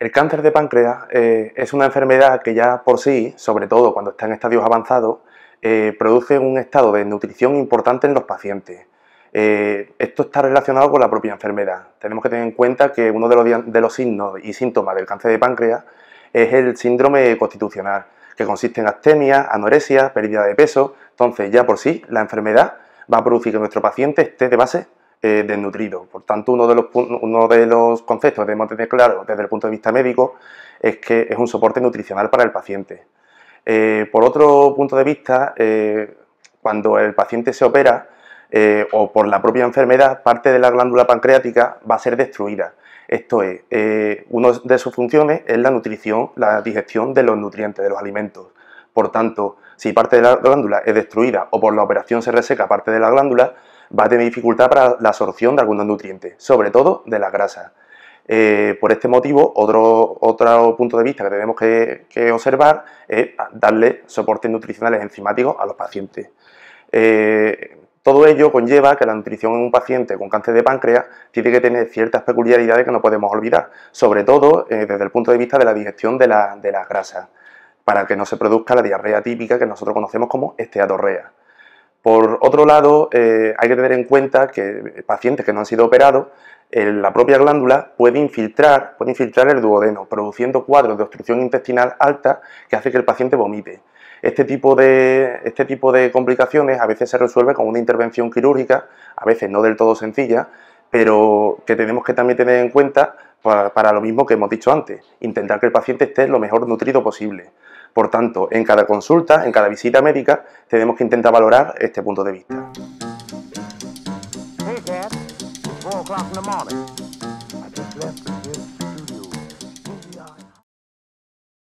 El cáncer de páncreas eh, es una enfermedad que ya por sí, sobre todo cuando está en estadios avanzados, eh, produce un estado de nutrición importante en los pacientes. Eh, esto está relacionado con la propia enfermedad. Tenemos que tener en cuenta que uno de los, signos y síntomas del cáncer de páncreas es el síndrome constitucional, que consiste en astenia, anorexia, pérdida de peso. Entonces, ya por sí, la enfermedad va a producir que nuestro paciente esté de base eh, desnutrido. Por tanto, uno de, los, uno de los conceptos que debemos tener claro desde el punto de vista médico es que es un soporte nutricional para el paciente. Eh, por otro punto de vista, eh, cuando el paciente se opera o por la propia enfermedad, parte de la glándula pancreática va a ser destruida. Esto es, una de sus funciones es la nutrición, la digestión de los nutrientes, de los alimentos. Por tanto, si parte de la glándula es destruida o por la operación se reseca parte de la glándula, va a tener dificultad para la absorción de algunos nutrientes, sobre todo de las grasas. Eh, por este motivo, otro, punto de vista que tenemos que, observar es darle soportes nutricionales enzimáticos a los pacientes. Eh, todo ello conlleva que la nutrición en un paciente con cáncer de páncreas tiene que tener ciertas peculiaridades que no podemos olvidar, sobre todo eh, desde el punto de vista de la digestión de, de las grasas para que no se produzca la diarrea típica que nosotros conocemos como esteatorrea. Por otro lado, eh, hay que tener en cuenta que eh, pacientes que no han sido operados, eh, la propia glándula puede infiltrar, puede infiltrar el duodeno, produciendo cuadros de obstrucción intestinal alta que hace que el paciente vomite. Este, este tipo, de, complicaciones a veces se resuelve con una intervención quirúrgica, a veces no del todo sencilla, pero que tenemos que también tener en cuenta para lo mismo que hemos dicho antes, intentar que el paciente esté lo mejor nutrido posible. Por tanto, en cada consulta, en cada visita médica, tenemos que intentar valorar este punto de vista.